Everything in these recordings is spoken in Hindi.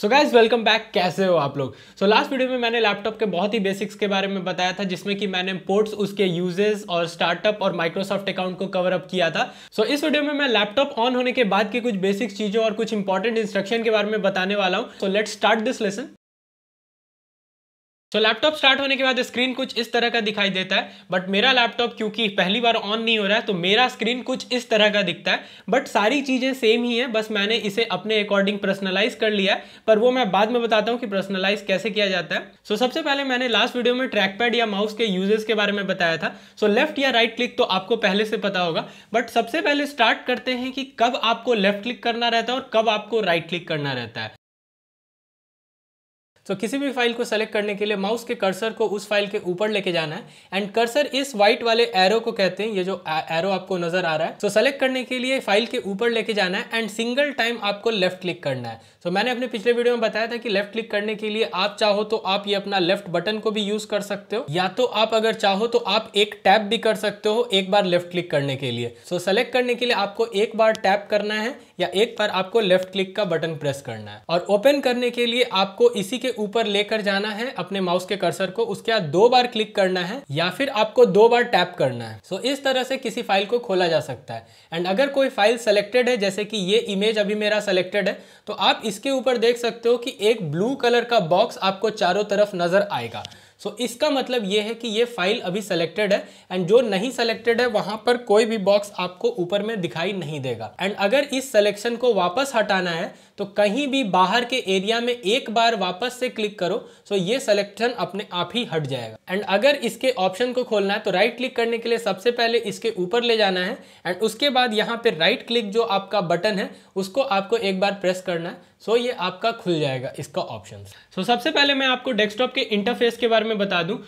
सो गाइज वेलकम बैक कैसे हो आप लोग सो लास्ट वीडियो में मैंने लैपटॉप के बहुत ही बेसिक्स के बारे में बताया था जिसमें कि मैंने पोर्ट्स उसके यूजेस और स्टार्टअप और माइक्रोसॉफ्ट अकाउंट को कवर अप किया था सो so, इस वीडियो में मैं लैपटॉप ऑन होने के बाद की कुछ बेसिक चीज़ों और कुछ इंपॉर्टेंट इंस्ट्रक्शन के बारे में बताने वाला हूँ so let start this lesson तो लैपटॉप स्टार्ट होने के बाद स्क्रीन कुछ इस तरह का दिखाई देता है बट मेरा लैपटॉप क्योंकि पहली बार ऑन नहीं हो रहा है तो मेरा स्क्रीन कुछ इस तरह का दिखता है बट सारी चीज़ें सेम ही हैं बस मैंने इसे अपने अकॉर्डिंग पर्सनलाइज कर लिया है पर वो मैं बाद में बताता हूँ कि पर्सनलाइज कैसे किया जाता है सो so, सबसे पहले मैंने लास्ट वीडियो में ट्रैक पैड या माउस के यूजेस के बारे में बताया था सो so, लेफ्ट या राइट क्लिक तो आपको पहले से पता होगा बट सबसे पहले स्टार्ट करते हैं कि कब आपको लेफ्ट क्लिक करना रहता है और कब आपको राइट क्लिक करना रहता है तो किसी भी फाइल को सेलेक्ट करने के लिए माउस के कर्सर को उस फाइल के ऊपर लेके जाना है एंड कर्सर इस व्हाइट वाले एरो को कहते हैं ये जो एरो आपको नजर आ रहा है तो so, सेलेक्ट करने के लिए फाइल के ऊपर लेके जाना है एंड सिंगल टाइम आपको लेफ्ट क्लिक करना है सो so, मैंने अपने पिछले वीडियो में बताया था कि लेफ्ट क्लिक करने के लिए आप चाहो तो आप ये अपना लेफ्ट बटन को भी यूज कर सकते हो या तो आप अगर चाहो तो आप एक टैप भी कर सकते हो एक बार लेफ्ट क्लिक करने के लिए सो so, सेलेक्ट करने के लिए आपको एक बार टैप करना है या एक बार आपको लेफ्ट क्लिक का बटन प्रेस करना है और ओपन करने के लिए आपको इसी के ऊपर लेकर जाना है अपने माउस के कर्सर को उसके बाद दो बार क्लिक करना है या फिर आपको दो बार टैप करना है सो so, इस तरह से किसी फाइल को खोला जा सकता है एंड अगर कोई फाइल सेलेक्टेड है जैसे कि ये इमेज अभी मेरा सेलेक्टेड है तो आप इसके ऊपर देख सकते हो कि एक ब्लू कलर का बॉक्स आपको चारों तरफ नजर आएगा सो so, इसका मतलब ये है कि ये फाइल अभी सेलेक्टेड है एंड जो नहीं सेलेक्टेड है वहां पर कोई भी बॉक्स आपको ऊपर में दिखाई नहीं देगा एंड अगर इस सिलेक्शन को वापस हटाना है तो कहीं भी बाहर के एरिया में एक बार वापस से क्लिक करो सो ये सिलेक्शन अपने आप ही हट जाएगा एंड अगर इसके ऑप्शन को खोलना है तो राइट क्लिक करने के लिए सबसे पहले इसके ऊपर ले जाना है एंड उसके बाद यहाँ पे राइट क्लिक जो आपका बटन है उसको आपको एक बार प्रेस करना है सो ये आपका खुल जाएगा इसका ऑप्शन सो सबसे पहले मैं आपको डेस्कटॉप के इंटरफेस के बारे में बता दूँ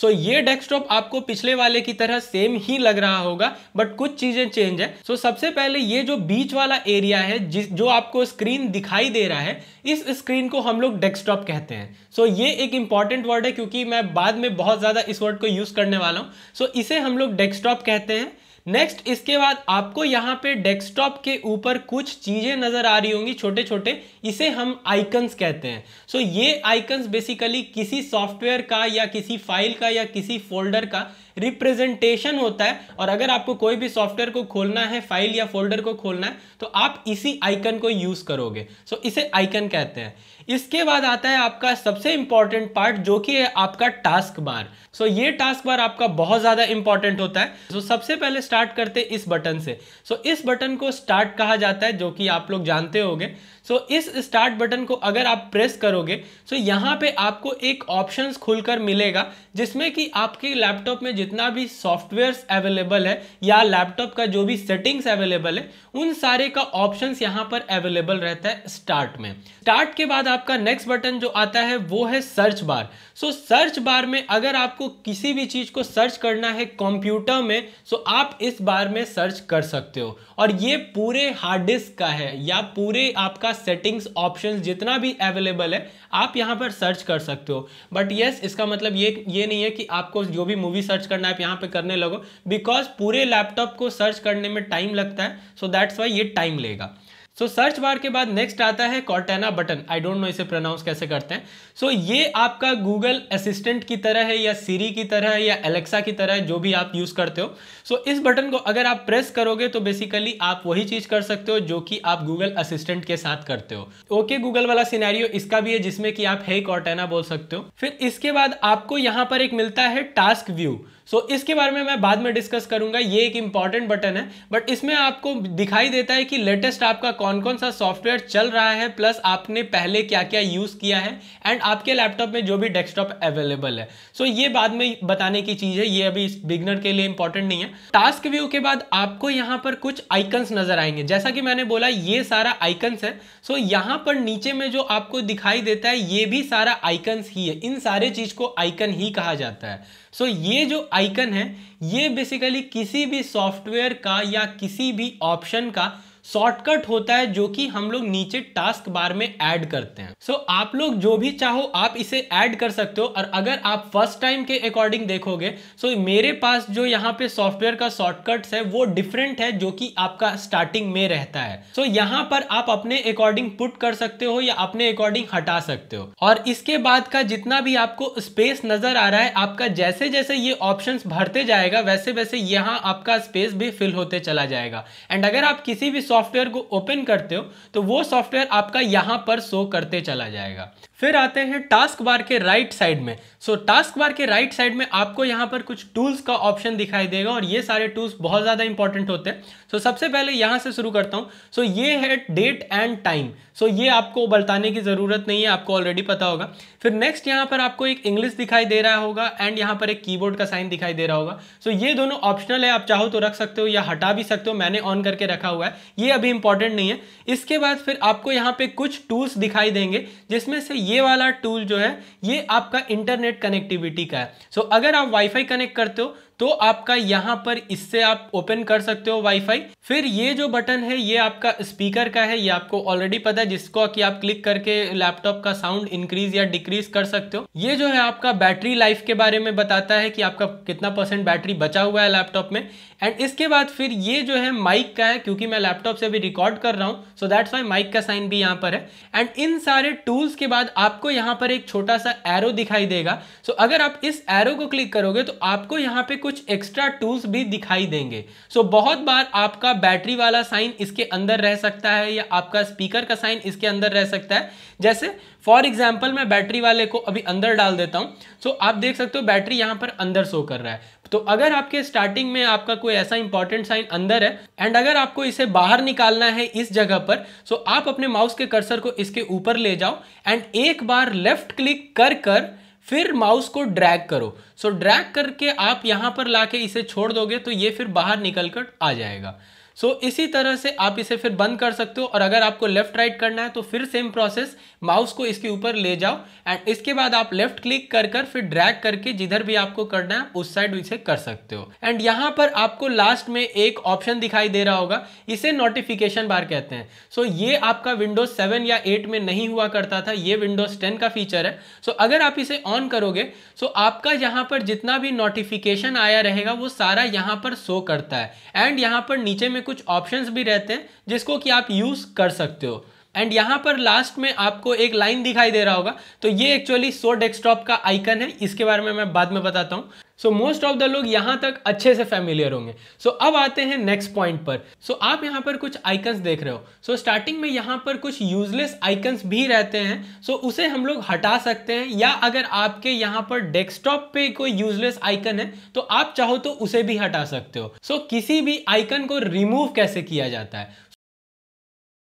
सो so, ये डेस्कटॉप आपको पिछले वाले की तरह सेम ही लग रहा होगा बट कुछ चीजें चेंज है सो so, सबसे पहले ये जो बीच वाला एरिया है जिस जो आपको स्क्रीन दिखाई दे रहा है इस स्क्रीन को हम लोग डेस्कटॉप कहते हैं सो so, ये एक इंपॉर्टेंट वर्ड है क्योंकि मैं बाद में बहुत ज्यादा इस वर्ड को यूज करने वाला हूँ सो so, इसे हम लोग डेस्कटॉप कहते हैं नेक्स्ट इसके बाद आपको यहाँ पे डेस्कटॉप के ऊपर कुछ चीज़ें नज़र आ रही होंगी छोटे छोटे इसे हम आइकन्स कहते हैं सो so, ये आइकन्स बेसिकली किसी सॉफ्टवेयर का या किसी फाइल का या किसी फोल्डर का रिप्रेजेंटेशन होता है और अगर आपको कोई भी सॉफ्टवेयर को खोलना है फाइल या फोल्डर को खोलना है तो आप इसी आइकन को यूज़ करोगे सो so, इसे आइकन कहते हैं इसके बाद आता है आपका सबसे इंपॉर्टेंट पार्ट जो कि है आपका टास्क बार सो so, ये टास्क बार आपका बहुत ज़्यादा इंपॉर्टेंट होता है सो so, सबसे पहले स्टार्ट करते इस बटन से सो so, इस बटन को स्टार्ट कहा जाता है जो कि आप लोग जानते होंगे सो so, इस स्टार्ट बटन को अगर आप प्रेस करोगे सो so यहाँ पे आपको एक ऑप्शन खुलकर मिलेगा जिसमें कि आपके लैपटॉप में जितना भी सॉफ्टवेयर्स अवेलेबल है या लैपटॉप का जो भी सेटिंग्स अवेलेबल है उन सारे का ऑप्शन यहाँ पर अवेलेबल रहता है स्टार्ट में स्टार्ट के बाद आपका नेक्स्ट बटन जो आता है वो है search bar so so, search bar में अगर आपको किसी भी चीज़ को सर्च करना है कंप्यूटर में सो so आप इस बार में सर्च कर सकते हो और ये पूरे हार्ड डिस्क का है या पूरे आपका पास सेटिंग्स ऑप्शंस जितना भी अवेलेबल है आप यहाँ पर सर्च कर सकते हो बट येस इसका मतलब ये ये नहीं है कि आपको जो भी मूवी सर्च करना है आप यहाँ पर करने लगो बिकॉज पूरे लैपटॉप को सर्च करने में टाइम लगता है सो दैट्स वाई ये टाइम लेगा सो सर्च बार के बाद नेक्स्ट आता है Cortana button I don't know इसे प्रोनाउंस कैसे करते हैं सो so, ये आपका गूगल असिस्टेंट की तरह है या सीरी की तरह है या एलेक्सा की तरह है जो भी आप यूज़ करते हो सो so, इस बटन को अगर आप प्रेस करोगे तो बेसिकली आप वही चीज़ कर सकते हो जो कि आप गूगल असिस्टेंट के साथ करते हो ओके okay, गूगल वाला सीनारियो इसका भी है जिसमें कि आप हे hey, कॉर्टेना बोल सकते हो फिर इसके बाद आपको यहाँ पर एक मिलता है टास्क व्यू सो so, इसके बारे में मैं बाद में डिस्कस करूंगा ये एक इंपॉर्टेंट बटन है बट इसमें आपको दिखाई देता है कि लेटेस्ट आपका कौन कौन सा सॉफ्टवेयर चल रहा है प्लस आपने पहले क्या क्या यूज़ किया है एंड आपके लैपटॉप में जो भी डेस्कटॉप अवेलेबल है सो so, ये बाद में बताने की चीज़ है ये अभी बिगनर के लिए इंपॉर्टेंट नहीं है टास्क व्यू के बाद आपको यहाँ पर कुछ आइकन्स नजर आएंगे जैसा कि मैंने बोला ये सारा आइकन्स है सो so, यहाँ पर नीचे में जो आपको दिखाई देता है ये भी सारा आइकन्स ही है इन सारे चीज़ को आइकन ही कहा जाता है सो so, ये जो आइकन है ये बेसिकली किसी भी सॉफ्टवेयर का या किसी भी ऑप्शन का शॉर्टकट होता है जो कि हम लोग नीचे टास्क बार में ऐड करते हैं सो so, आप लोग जो भी चाहो आप इसे ऐड कर सकते हो और अगर आप फर्स्ट टाइम के अकॉर्डिंग देखोगे सो so मेरे पास जो यहाँ पे सॉफ्टवेयर का शॉर्टकट है वो डिफरेंट है जो कि आपका स्टार्टिंग में रहता है सो so, यहाँ पर आप अपने अकॉर्डिंग पुट कर सकते हो या अपने अकॉर्डिंग हटा सकते हो और इसके बाद का जितना भी आपको स्पेस नजर आ रहा है आपका जैसे जैसे ये ऑप्शन भरते जाएगा वैसे वैसे यहाँ आपका स्पेस भी फिल होते चला जाएगा एंड अगर आप किसी भी सॉफ्टवेयर को ओपन करते हो तो वो सॉफ्टवेयर आपका यहाँ पर शो करते चला जाएगा फिर आते हैं टास्क बार के राइट साइड में सो टास्क बार के राइट साइड में आपको यहाँ पर कुछ टूल्स का ऑप्शन दिखाई देगा और ये सारे टूल्स बहुत ज़्यादा इंपॉर्टेंट होते हैं सो so, सबसे पहले यहाँ से शुरू करता हूँ सो so, ये है डेट एंड टाइम सो ये आपको बताने की ज़रूरत नहीं है आपको ऑलरेडी पता होगा फिर नेक्स्ट यहाँ पर आपको एक इंग्लिश दिखाई दे रहा होगा एंड यहाँ पर एक कीबोर्ड का साइन दिखाई दे रहा होगा सो so, ये दोनों ऑप्शनल है आप चाहो तो रख सकते हो या हटा भी सकते हो मैंने ऑन करके रखा हुआ है ये अभी इंपॉर्टेंट नहीं है इसके बाद फिर आपको यहाँ पे कुछ टूल्स दिखाई देंगे जिसमें से ये ये वाला टूल जो है ये आपका इंटरनेट कनेक्टिविटी का है सो so, अगर आप वाईफाई कनेक्ट करते हो तो आपका यहाँ पर इससे आप ओपन कर सकते हो वाईफाई फिर ये जो बटन है ये आपका स्पीकर का है ये आपको ऑलरेडी पता है जिसको कि आप क्लिक करके लैपटॉप का साउंड इंक्रीज या डिक्रीज कर सकते हो ये जो है आपका बैटरी लाइफ के बारे में बताता है कि आपका कितना परसेंट बैटरी बचा हुआ है लैपटॉप में एंड इसके बाद फिर ये जो है माइक का है क्योंकि मैं लैपटॉप से भी रिकॉर्ड कर रहा हूँ सो दैट्स वाई माइक का साइन भी यहाँ पर है एंड इन सारे टूल्स के बाद आपको यहाँ पर एक छोटा सा एरो दिखाई देगा सो so, अगर आप इस एरो को क्लिक करोगे तो आपको यहाँ पे कुछ कुछ एक्स्ट्रा टूल्स भी दिखाई देंगे सो so, बहुत बार आपका बैटरी वाला साइन इसके अंदर रह सकता है या आपका स्पीकर का साइन इसके अंदर रह सकता है जैसे फॉर एग्जाम्पल मैं बैटरी वाले को अभी अंदर डाल देता हूँ सो so, आप देख सकते हो बैटरी यहाँ पर अंदर शो कर रहा है तो अगर आपके स्टार्टिंग में आपका कोई ऐसा इंपॉर्टेंट साइन अंदर है एंड अगर आपको इसे बाहर निकालना है इस जगह पर सो so आप अपने माउस के कर्सर को इसके ऊपर ले जाओ एंड एक बार लेफ्ट क्लिक कर कर फिर माउस को ड्रैग करो सो so, ड्रैग करके आप यहां पर लाके इसे छोड़ दोगे तो ये फिर बाहर निकल कर आ जाएगा सो so, इसी तरह से आप इसे फिर बंद कर सकते हो और अगर आपको लेफ्ट राइट करना है तो फिर सेम प्रोसेस माउस को इसके ऊपर ले जाओ एंड इसके बाद आप लेफ्ट क्लिक कर कर फिर ड्रैग करके जिधर भी आपको करना है उस साइड इसे कर सकते हो एंड यहां पर आपको लास्ट में एक ऑप्शन दिखाई दे रहा होगा इसे नोटिफिकेशन बार कहते हैं सो so, ये आपका विंडोज सेवन या एट में नहीं हुआ करता था ये विंडोज टेन का फीचर है सो so, अगर आप इसे ऑन करोगे सो so आपका यहाँ पर जितना भी नोटिफिकेशन आया रहेगा वो सारा यहाँ पर शो करता है एंड यहाँ पर नीचे में कुछ ऑप्शंस भी रहते हैं जिसको कि आप यूज़ कर सकते हो एंड यहाँ पर लास्ट में आपको एक लाइन दिखाई दे रहा होगा तो ये एक्चुअली सो डेस्कटॉप का आइकन है इसके बारे में मैं बाद में बताता हूँ सो मोस्ट ऑफ द लोग यहाँ तक अच्छे से फेमिलियर होंगे सो so, अब आते हैं नेक्स्ट पॉइंट पर सो so, आप यहाँ पर कुछ आइकन्स देख रहे हो सो so, स्टार्टिंग में यहाँ पर कुछ यूजलेस आइकन्स भी रहते हैं सो so, उसे हम लोग हटा सकते हैं या अगर आपके यहाँ पर डेस्कटॉप पे कोई यूजलेस आइकन है तो आप चाहो तो उसे भी हटा सकते हो सो so, किसी भी आइकन को रिमूव कैसे किया जाता है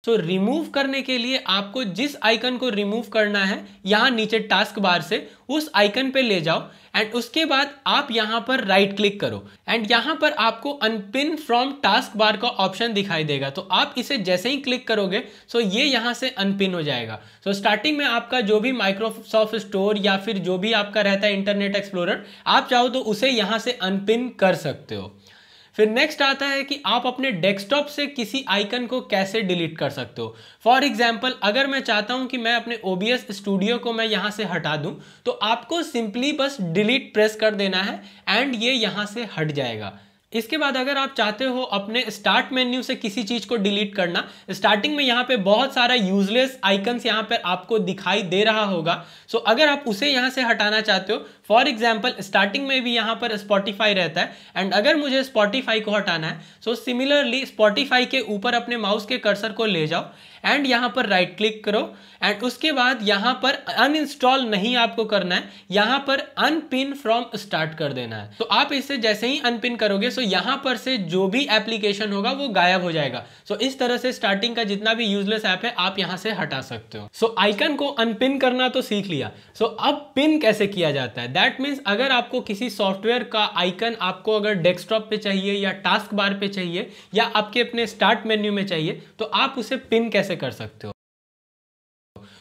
सो so, रिमूव करने के लिए आपको जिस आइकन को रिमूव करना है यहाँ नीचे टास्क बार से उस आइकन पे ले जाओ एंड उसके बाद आप यहाँ पर राइट क्लिक करो एंड यहाँ पर आपको अनपिन फ्रॉम टास्क बार का ऑप्शन दिखाई देगा तो आप इसे जैसे ही क्लिक करोगे सो ये यहाँ से अनपिन हो जाएगा सो so, स्टार्टिंग में आपका जो भी माइक्रोसॉफ्ट स्टोर या फिर जो भी आपका रहता है इंटरनेट एक्सप्लोरर आप चाहो तो उसे यहाँ से अनपिन कर सकते हो फिर नेक्स्ट आता है कि आप अपने डेस्कटॉप से किसी आइकन को कैसे डिलीट कर सकते हो फॉर एग्जाम्पल अगर मैं चाहता हूं कि मैं अपने ओबीएस स्टूडियो को मैं यहां से हटा दूं तो आपको सिंपली बस डिलीट प्रेस कर देना है एंड ये यहां से हट जाएगा इसके बाद अगर आप चाहते हो अपने स्टार्ट मेन्यू से किसी चीज़ को डिलीट करना स्टार्टिंग में यहाँ पे बहुत सारा यूजलेस आइकन्स यहाँ पर आपको दिखाई दे रहा होगा सो so, अगर आप उसे यहाँ से हटाना चाहते हो फॉर एग्जाम्पल स्टार्टिंग में भी यहाँ पर स्पॉटिफाई रहता है एंड अगर मुझे स्पॉटिफाई को हटाना है सो सिमिलरली स्पॉटिफाई के ऊपर अपने माउस के कर्सर को ले जाओ एंड यहां पर राइट क्लिक करो एंड उसके बाद यहां पर अनइंस्टॉल नहीं आपको करना है यहां पर अनपिन फ्रॉम स्टार्ट कर देना है तो आप इसे जैसे ही अनपिन करोगे सो यहां पर से जो भी एप्लीकेशन होगा वो गायब हो जाएगा सो इस तरह से स्टार्टिंग का जितना भी यूजलेस ऐप है आप यहां से हटा सकते हो सो आइकन को अनपिन करना तो सीख लिया सो अब पिन कैसे किया जाता है दैट मीन्स अगर आपको किसी सॉफ्टवेयर का आइकन आपको अगर डेस्कटॉप पे चाहिए या टास्क बार पे चाहिए या आपके अपने स्टार्ट मेन्यू में चाहिए तो आप उसे पिन कैसे कैसे कर सकते हो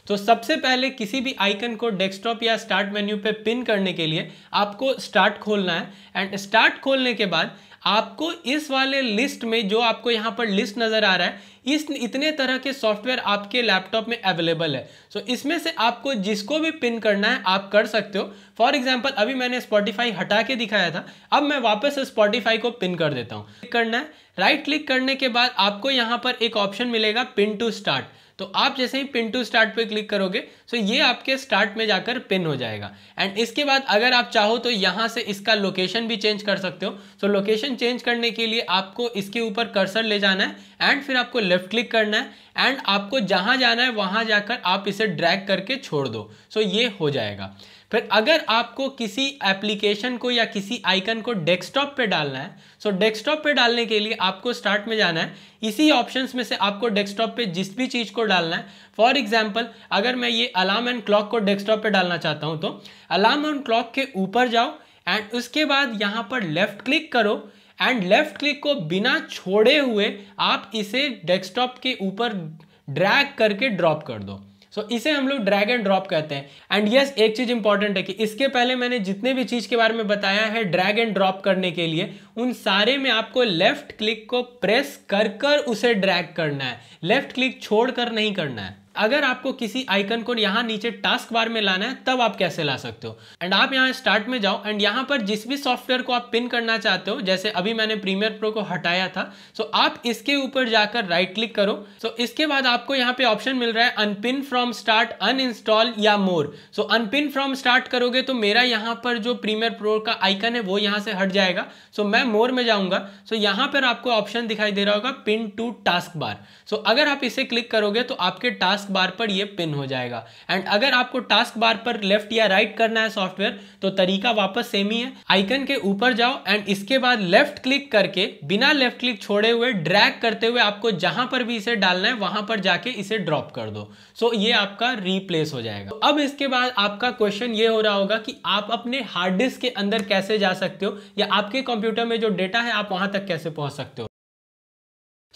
तो सबसे पहले किसी भी आइकन को डेस्कटॉप या स्टार्ट मेन्यू पे पिन करने के लिए आपको स्टार्ट खोलना है एंड स्टार्ट खोलने के बाद आपको इस वाले लिस्ट में जो आपको यहाँ पर लिस्ट नज़र आ रहा है इस इतने तरह के सॉफ्टवेयर आपके लैपटॉप में अवेलेबल है सो so, इसमें से आपको जिसको भी पिन करना है आप कर सकते हो फॉर एग्जाम्पल अभी मैंने स्पॉटिफाई हटा के दिखाया था अब मैं वापस स्पॉटिफाई को पिन कर देता हूँ करना है राइट right क्लिक करने के बाद आपको यहाँ पर एक ऑप्शन मिलेगा पिन टू स्टार्ट तो आप जैसे ही पिन टू स्टार्ट पे क्लिक करोगे सो ये आपके स्टार्ट में जाकर पिन हो जाएगा एंड इसके बाद अगर आप चाहो तो यहाँ से इसका लोकेशन भी चेंज कर सकते हो सो लोकेशन चेंज करने के लिए आपको इसके ऊपर कर्सर ले जाना है एंड फिर आपको लेफ्ट क्लिक करना है एंड आपको जहाँ जाना है वहाँ जाकर आप इसे ड्रैग करके छोड़ दो सो ये हो जाएगा फिर अगर आपको किसी एप्लीकेशन को या किसी आइकन को डेस्कटॉप पे डालना है सो डेस्कटॉप पे डालने के लिए आपको स्टार्ट में जाना है इसी ऑप्शंस में से आपको डेस्कटॉप पे जिस भी चीज़ को डालना है फॉर एग्जांपल अगर मैं ये अलार्म एंड क्लॉक को डेस्कटॉप पे डालना चाहता हूँ तो अलार्म एंड क्लॉक के ऊपर जाओ एंड उसके बाद यहाँ पर लेफ्ट क्लिक करो एंड लेफ्ट क्लिक को बिना छोड़े हुए आप इसे डेस्कटॉप के ऊपर ड्रैग करके ड्रॉप कर दो सो so, इसे हम लोग ड्रैग एंड ड्रॉप कहते हैं एंड यस yes, एक चीज़ इंपॉर्टेंट है कि इसके पहले मैंने जितने भी चीज़ के बारे में बताया है ड्रैग एंड ड्रॉप करने के लिए उन सारे में आपको लेफ्ट क्लिक को प्रेस कर कर उसे ड्रैग करना है लेफ्ट क्लिक छोड़ कर नहीं करना है अगर आपको किसी आइकन को यहाँ नीचे टास्क बार में लाना है तब आप कैसे ला सकते हो एंड आप यहाँ स्टार्ट में जाओ एंड यहाँ पर जिस भी सॉफ्टवेयर को आप पिन करना चाहते हो जैसे अभी मैंने प्रीमियर प्रो को हटाया था सो so आप इसके ऊपर जाकर राइट क्लिक करो सो so इसके बाद आपको यहाँ पे ऑप्शन मिल रहा है अनपिन फ्रॉम स्टार्ट अन या more so so unpin from start करोगे तो मेरा यहाँ पर जो प्रीमियर प्रो का आइकन है वो यहाँ से हट जाएगा सो so मैं मोर में जाऊँगा सो so यहाँ पर आपको ऑप्शन दिखाई दे रहा होगा pin to task bar so अगर आप इसे क्लिक करोगे तो आपके टास्क टास्क बार पर ये पिन हो जाएगा एंड अगर आपको टास्क बार पर लेफ्ट या राइट right करना है सॉफ्टवेयर तो तरीका वापस सेम ही है आइकन के ऊपर जाओ एंड इसके बाद लेफ्ट क्लिक करके बिना लेफ्ट क्लिक छोड़े हुए ड्रैग करते हुए आपको जहां पर भी इसे डालना है वहां पर जाके इसे ड्रॉप कर दो सो so, ये आपका रिप्लेस हो जाएगा तो अब इसके बाद आपका क्वेश्चन ये हो रहा होगा कि आप अपने हार्ड डिस्क के अंदर कैसे जा सकते हो या आपके कंप्यूटर में जो डेटा है आप वहां तक कैसे पहुंच सकते हो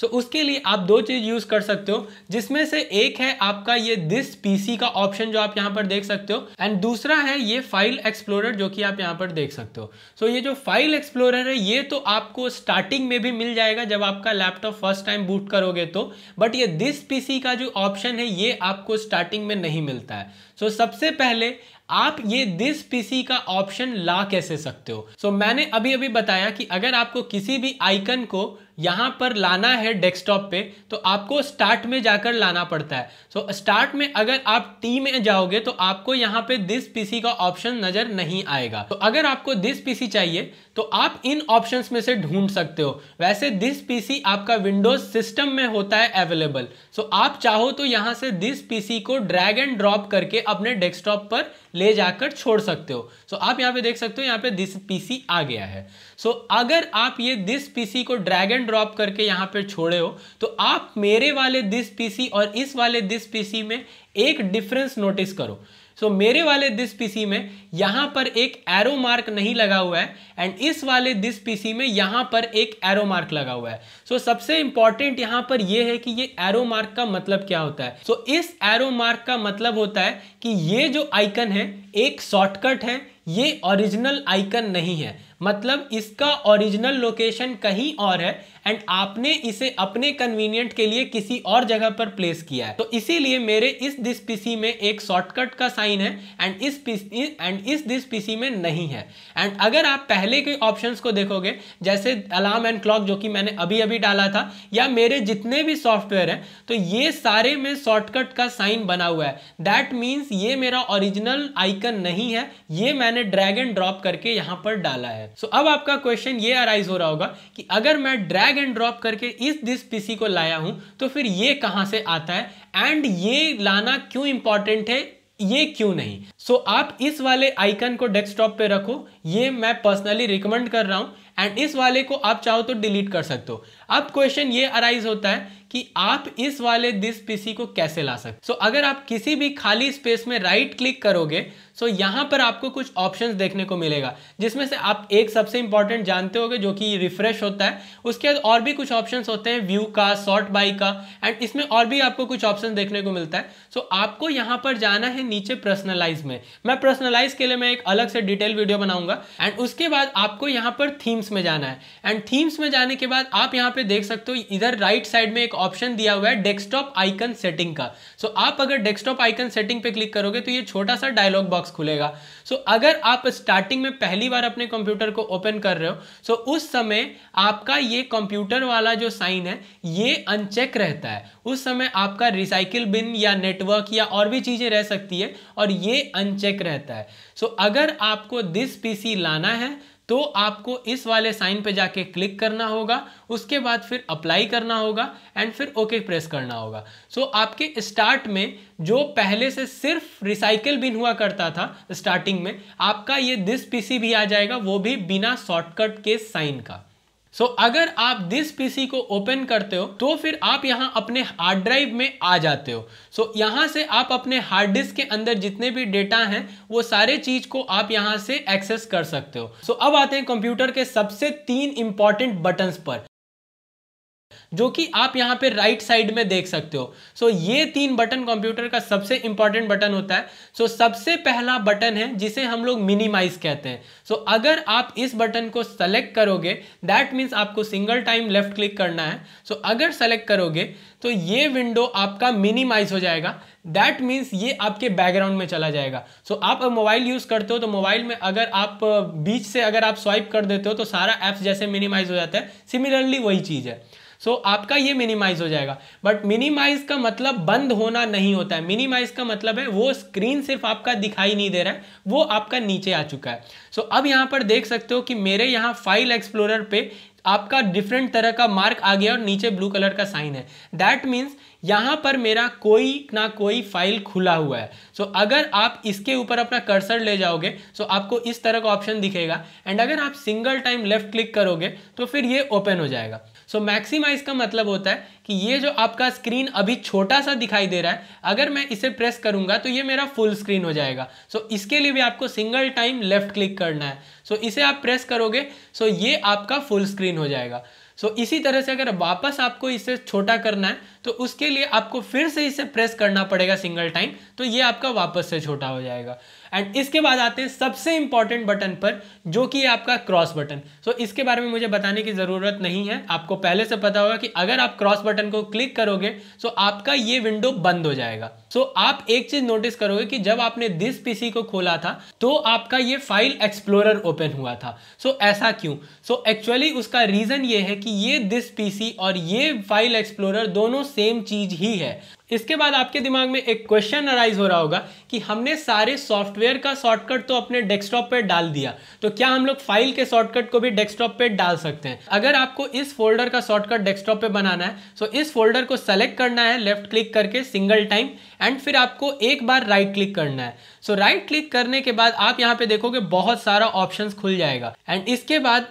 सो so, उसके लिए आप दो चीज़ यूज़ कर सकते हो जिसमें से एक है आपका ये दिस पीसी का ऑप्शन जो आप यहाँ पर देख सकते हो एंड दूसरा है ये फाइल एक्सप्लोरर जो कि आप यहाँ पर देख सकते हो सो so, ये जो फाइल एक्सप्लोरर है ये तो आपको स्टार्टिंग में भी मिल जाएगा जब आपका लैपटॉप फर्स्ट टाइम बूट करोगे तो बट ये दिस पी का जो ऑप्शन है ये आपको स्टार्टिंग में नहीं मिलता है सो so, सबसे पहले आप ये दिस पीसी का ऑप्शन ला कैसे सकते हो सो so, मैंने अभी अभी बताया कि अगर आपको किसी भी आइकन को यहाँ पर लाना है डेस्कटॉप पे तो आपको स्टार्ट में जाकर लाना पड़ता है सो so, स्टार्ट में अगर आप टी में जाओगे तो आपको यहाँ पे दिस पीसी का ऑप्शन नज़र नहीं आएगा तो अगर आपको दिस पीसी चाहिए तो आप इन ऑप्शंस में से ढूंढ सकते हो वैसे दिस पीसी आपका विंडोज सिस्टम में होता है अवेलेबल सो so, आप चाहो तो यहाँ से दिस पीसी को ड्रैग एंड ड्रॉप करके अपने डेस्कटॉप पर ले जाकर छोड़ सकते हो सो so, आप यहाँ पे देख सकते हो यहाँ पे दिस पीसी आ गया है सो so, अगर आप ये दिस पीसी को ड्रैग एंड ड्रॉप करके यहाँ पे छोड़े हो तो आप मेरे वाले दिस पीसी और इस वाले दिस पीसी में एक डिफरेंस नोटिस करो सो so, मेरे वाले दिस पीसी में यहाँ पर एक एरो मार्क नहीं लगा हुआ है एंड इस वाले दिस पीसी में यहाँ पर एक एरो मार्क लगा हुआ है सो so, सबसे इंपॉर्टेंट यहाँ पर यह है कि ये एरो मार्क का मतलब क्या होता है सो so, इस एरो मार्क का मतलब होता है कि ये जो आइकन है एक शॉर्टकट है ये ओरिजिनल आइकन नहीं है मतलब इसका ओरिजिनल लोकेशन कहीं और है एंड आपने इसे अपने कन्वीनियंट के लिए किसी और जगह पर प्लेस किया है तो इसीलिए मेरे इस दिस पीसी में एक शॉर्टकट का साइन है एंड इस एंड इस दिस पीसी में नहीं है एंड अगर आप पहले के ऑप्शंस को देखोगे जैसे अलार्म एंड क्लॉक जो कि मैंने अभी अभी डाला था या मेरे जितने भी सॉफ्टवेयर हैं तो ये सारे में शॉर्टकट का साइन बना हुआ है दैट मीन्स ये मेरा ओरिजिनल आइकन नहीं है ये मैंने ड्रैग एंड ड्रॉप करके यहाँ पर डाला है सो so, अब आपका क्वेश्चन ये अराइज हो रहा होगा कि अगर मैं ड्रैग एंड ड्रॉप करके इस दिस पीसी को लाया हूं तो फिर ये कहां से आता है एंड ये लाना क्यों इंपॉर्टेंट है ये क्यों नहीं सो so, आप इस वाले आइकन को डेस्कटॉप पे रखो ये मैं पर्सनली रिकमेंड कर रहा हूं एंड इस वाले को आप चाहो तो डिलीट कर सकते हो अब क्वेश्चन ये अराइज होता है कि आप इस वाले दिस पीसी को कैसे ला सकते सो so, अगर आप किसी भी खाली स्पेस में राइट क्लिक करोगे सो so, यहाँ पर आपको कुछ ऑप्शंस देखने को मिलेगा जिसमें से आप एक सबसे इंपॉर्टेंट जानते हो जो कि रिफ्रेश होता है उसके बाद और भी कुछ ऑप्शंस होते हैं व्यू का शॉर्ट बाई का एंड इसमें और भी आपको कुछ ऑप्शन देखने को मिलता है सो so, आपको यहाँ पर जाना है नीचे पर्सनलाइज में मैं पर्सनलाइज के लिए मैं एक अलग से डिटेल वीडियो बनाऊंगा एंड उसके बाद आपको यहाँ पर थीम्स में जाना है एंड थीम्स में जाने के बाद आप यहाँ पे देख सकते हो इधर राइट साइड में एक ऑप्शन दिया हुआ है डेस्कटॉप आइकन सेटिंग का सो so, आप अगर डेस्कटॉप आइकन सेटिंग पे क्लिक करोगे तो ये छोटा सा डायलॉग बॉक्स बॉक्स खुलेगा सो so, अगर आप स्टार्टिंग में पहली बार अपने कंप्यूटर को ओपन कर रहे हो सो so उस समय आपका ये कंप्यूटर वाला जो साइन है ये अनचेक रहता है उस समय आपका रिसाइकिल बिन या नेटवर्क या और भी चीज़ें रह सकती है और ये अनचेक रहता है सो so, अगर आपको दिस पीसी लाना है तो आपको इस वाले साइन पे जाके क्लिक करना होगा उसके बाद फिर अप्लाई करना होगा एंड फिर ओके okay प्रेस करना होगा सो so, आपके स्टार्ट में जो पहले से सिर्फ रिसाइकिल बिन हुआ करता था स्टार्टिंग में आपका ये दिस पीसी भी आ जाएगा वो भी बिना शॉर्टकट के साइन का सो so, अगर आप दिस पीसी को ओपन करते हो तो फिर आप यहाँ अपने हार्ड ड्राइव में आ जाते हो सो so, यहाँ से आप अपने हार्ड डिस्क के अंदर जितने भी डेटा हैं वो सारे चीज को आप यहाँ से एक्सेस कर सकते हो सो so, अब आते हैं कंप्यूटर के सबसे तीन इंपॉर्टेंट बटन्स पर जो कि आप यहाँ पे राइट साइड में देख सकते हो सो so, ये तीन बटन कंप्यूटर का सबसे इंपॉर्टेंट बटन होता है सो so, सबसे पहला बटन है जिसे हम लोग मिनिमाइज कहते हैं सो so, अगर आप इस बटन को सेलेक्ट करोगे दैट मीन्स आपको सिंगल टाइम लेफ्ट क्लिक करना है सो so, अगर सेलेक्ट करोगे तो ये विंडो आपका मिनिमाइज हो जाएगा दैट मीन्स ये आपके बैकग्राउंड में चला जाएगा सो so, आप मोबाइल यूज़ करते हो तो मोबाइल में अगर आप बीच से अगर आप स्वाइप कर देते हो तो सारा एप्स जैसे मिनिमाइज हो जाता है सिमिलरली वही चीज़ है सो so, आपका ये मिनिमाइज हो जाएगा बट मिनिमाइज का मतलब बंद होना नहीं होता है मिनिमाइज का मतलब है वो स्क्रीन सिर्फ आपका दिखाई नहीं दे रहा है वो आपका नीचे आ चुका है सो so, अब यहाँ पर देख सकते हो कि मेरे यहाँ फाइल एक्सप्लोरर पे आपका डिफरेंट तरह का मार्क आ गया और नीचे ब्लू कलर का साइन है दैट मीन्स यहाँ पर मेरा कोई ना कोई फाइल खुला हुआ है सो so, अगर आप इसके ऊपर अपना कर्सर ले जाओगे सो so आपको इस तरह का ऑप्शन दिखेगा एंड अगर आप सिंगल टाइम लेफ्ट क्लिक करोगे तो फिर ये ओपन हो जाएगा सो मैक्सिमाइज का मतलब होता है कि ये जो आपका स्क्रीन अभी छोटा सा दिखाई दे रहा है अगर मैं इसे प्रेस करूंगा तो ये मेरा फुल स्क्रीन हो जाएगा सो so, इसके लिए भी आपको सिंगल टाइम लेफ्ट क्लिक करना है सो so, इसे आप प्रेस करोगे सो so, ये आपका फुल स्क्रीन हो जाएगा सो so, इसी तरह से अगर वापस आपको इसे छोटा करना है तो उसके लिए आपको फिर से इसे प्रेस करना पड़ेगा सिंगल टाइम तो ये आपका वापस से छोटा हो जाएगा एंड इसके बाद आते हैं सबसे इंपॉर्टेंट बटन पर जो कि आपका क्रॉस बटन सो so, इसके बारे में मुझे बताने की ज़रूरत नहीं है आपको पहले से पता होगा कि अगर आप क्रॉस बटन को क्लिक करोगे सो तो so आपका ये विंडो बंद हो जाएगा सो so, आप एक चीज़ नोटिस करोगे कि जब आपने दिस पीसी को खोला था तो आपका ये फाइल एक्सप्लोरर ओपन हुआ था सो so, ऐसा क्यों सो so, एक्चुअली उसका रीज़न ये है कि कि ये दिस पीसी और ये फाइल एक्सप्लोरर दोनों सेम चीज ही है इसके बाद आपके दिमाग में एक क्वेश्चन अराइज हो रहा होगा कि हमने सारे सॉफ्टवेयर का शॉर्टकट तो अपने डेस्कटॉप पर डाल दिया तो क्या हम लोग फाइल के शॉर्टकट को भी डेस्कटॉप पर डाल सकते हैं अगर आपको इस फोल्डर का शॉर्टकट डेस्कटॉप पे बनाना है तो इस फोल्डर को सेलेक्ट करना है लेफ्ट क्लिक करके सिंगल टाइम एंड फिर आपको एक बार राइट right क्लिक करना है सो राइट क्लिक करने के बाद आप यहाँ पे देखोगे बहुत सारा ऑप्शन खुल जाएगा एंड इसके बाद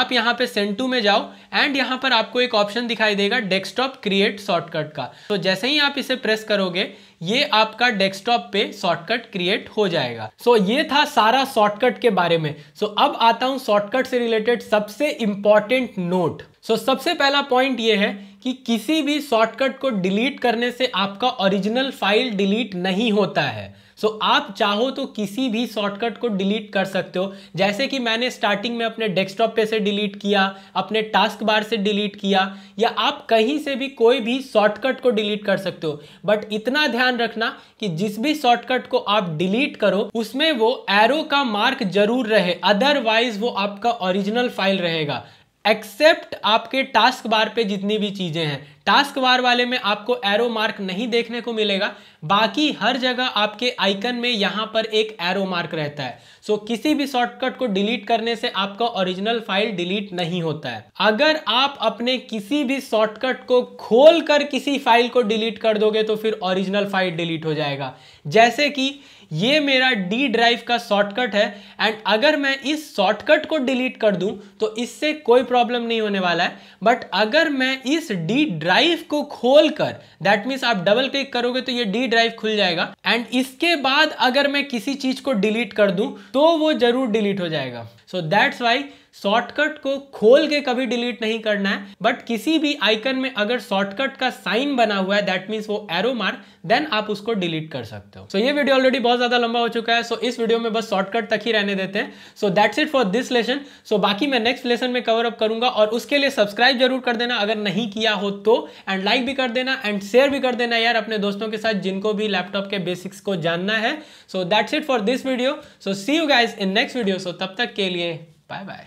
आप यहाँ पे सेंटू में जाओ एंड यहाँ पर आपको एक ऑप्शन दिखाई देगा डेस्कटॉप क्रिएट शॉर्टकट का तो जैसे ही आप इसे प्रेस करोगे ये आपका डेस्कटॉप पे शॉर्टकट क्रिएट हो जाएगा सो so, ये था सारा शॉर्टकट के बारे में सो so, अब आता हूं शॉर्टकट से रिलेटेड सबसे इंपॉर्टेंट नोट सो so, सबसे पहला पॉइंट ये है कि किसी भी शॉर्टकट को डिलीट करने से आपका ओरिजिनल फाइल डिलीट नहीं होता है सो so, आप चाहो तो किसी भी शॉर्टकट को डिलीट कर सकते हो जैसे कि मैंने स्टार्टिंग में अपने डेस्कटॉप पे से डिलीट किया अपने टास्क बार से डिलीट किया या आप कहीं से भी कोई भी शॉर्टकट को डिलीट कर सकते हो बट इतना ध्यान रखना कि जिस भी शॉर्टकट को आप डिलीट करो उसमें वो एरो का मार्क जरूर रहे अदरवाइज वो आपका ओरिजिनल फाइल रहेगा एक्सेप्ट आपके टास्क बार पे जितनी भी चीज़ें हैं टास्क बार वाले में आपको एरो मार्क नहीं देखने को मिलेगा बाकी हर जगह आपके आइकन में यहां पर एक एरो मार्क रहता है सो so, किसी भी शॉर्टकट को डिलीट करने से आपका ओरिजिनल फाइल डिलीट नहीं होता है अगर आप अपने किसी भी शॉर्टकट को खोल कर किसी फाइल को डिलीट कर दोगे तो फिर ओरिजिनल फाइल डिलीट हो जाएगा जैसे कि ये मेरा डी ड्राइव का शॉर्टकट है एंड अगर मैं इस शॉर्टकट को डिलीट कर दूं तो इससे कोई प्रॉब्लम नहीं होने वाला है बट अगर मैं इस डी ड्राइव को खोल कर दैट मीन्स आप डबल क्लिक करोगे तो ये डी ड्राइव खुल जाएगा एंड इसके बाद अगर मैं किसी चीज को डिलीट कर दूं तो वो जरूर डिलीट हो जाएगा सो दैट्स वाई शॉर्टकट को खोल के कभी डिलीट नहीं करना है बट किसी भी आइकन में अगर शॉर्टकट का साइन बना हुआ है दैट मीन्स वो एरो मार्क देन आप उसको डिलीट कर सकते हो सो so, ये वीडियो ऑलरेडी बहुत ज्यादा लंबा हो चुका है सो so, इस वीडियो में बस शॉर्टकट तक ही रहने देते हैं so that's it for this lesson so बाकी मैं नेक्स्ट लेसन में कवर अप करूंगा और उसके लिए सब्सक्राइब जरूर कर देना अगर नहीं किया हो तो एंड लाइक भी कर देना एंड शेयर भी कर देना यार अपने दोस्तों के साथ जिनको भी लैपटॉप के बेसिक्स को जानना है so that's it for this video so see you guys in next video so तब तक के लिए बाय बाय